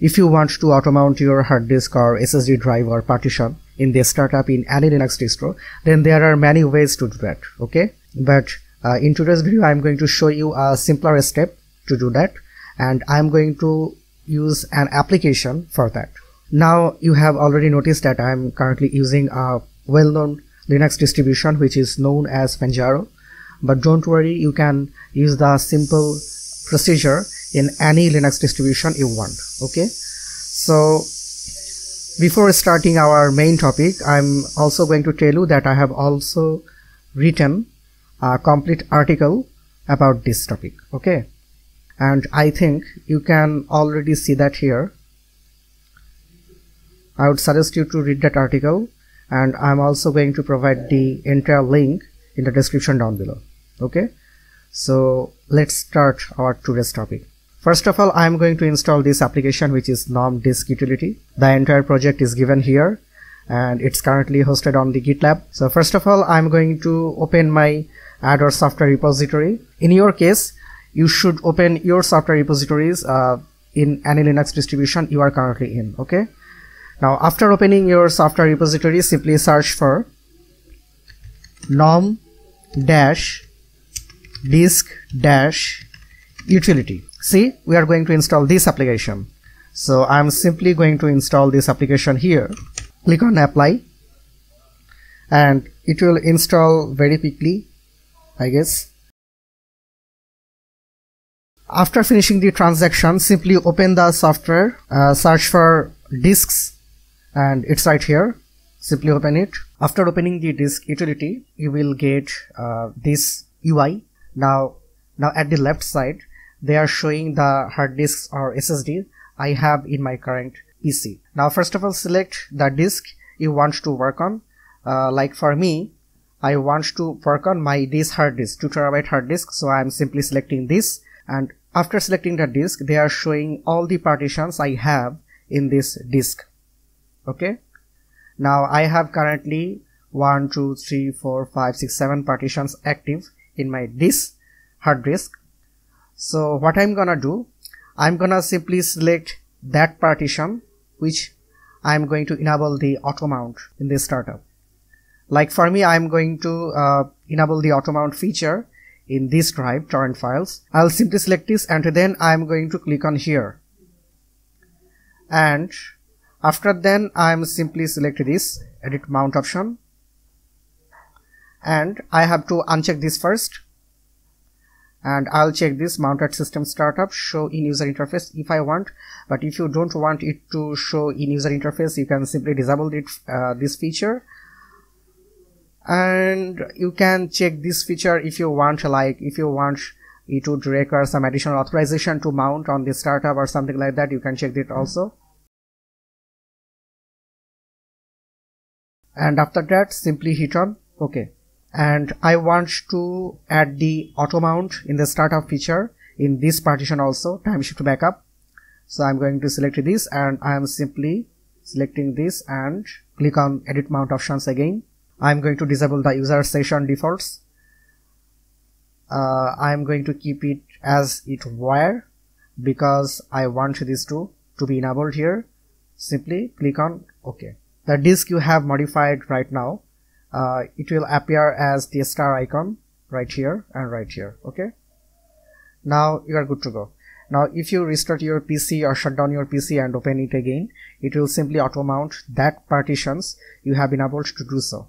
If you want to auto-mount your hard disk or SSD drive or partition in the startup in any Linux distro, then there are many ways to do that, okay? But uh, in today's video, I'm going to show you a simpler step to do that and I'm going to use an application for that. Now you have already noticed that I'm currently using a well-known Linux distribution which is known as Manjaro but don't worry you can use the simple procedure in any Linux distribution you want. Okay, so before starting our main topic, I'm also going to tell you that I have also written a complete article about this topic. Okay, and I think you can already see that here. I would suggest you to read that article and I'm also going to provide the entire link in the description down below okay so let's start our today's topic first of all i am going to install this application which is nom disk utility the entire project is given here and it's currently hosted on the gitlab so first of all i'm going to open my ador software repository in your case you should open your software repositories uh, in any linux distribution you are currently in okay now after opening your software repository simply search for nom dash disk dash utility see we are going to install this application so I'm simply going to install this application here click on apply and it will install very quickly I guess after finishing the transaction simply open the software uh, search for disks and it's right here simply open it after opening the disk utility you will get uh, this UI now now at the left side they are showing the hard disks or ssd i have in my current pc now first of all select the disk you want to work on uh, like for me i want to work on my this hard disk 2 terabyte hard disk so i am simply selecting this and after selecting the disk they are showing all the partitions i have in this disk okay now i have currently 1 2 3 4 5 6 7 partitions active in my disk, hard disk so what i'm gonna do i'm gonna simply select that partition which i'm going to enable the auto mount in this startup like for me i'm going to uh, enable the auto mount feature in this drive torrent files i'll simply select this and then i'm going to click on here and after then i'm simply select this edit mount option and I have to uncheck this first and I'll check this mounted system startup show in user interface if I want but if you don't want it to show in user interface you can simply disable it, uh, this feature and you can check this feature if you want like if you want it would require some additional authorization to mount on the startup or something like that you can check it also and after that simply hit on okay and I want to add the auto mount in the startup feature in this partition also time shift backup so I'm going to select this and I am simply selecting this and click on edit mount options again I'm going to disable the user session defaults uh, I'm going to keep it as it were because I want this to to be enabled here simply click on OK the disk you have modified right now uh, it will appear as the star icon right here and right here okay now you are good to go now if you restart your pc or shut down your pc and open it again it will simply auto mount that partitions you have been able to do so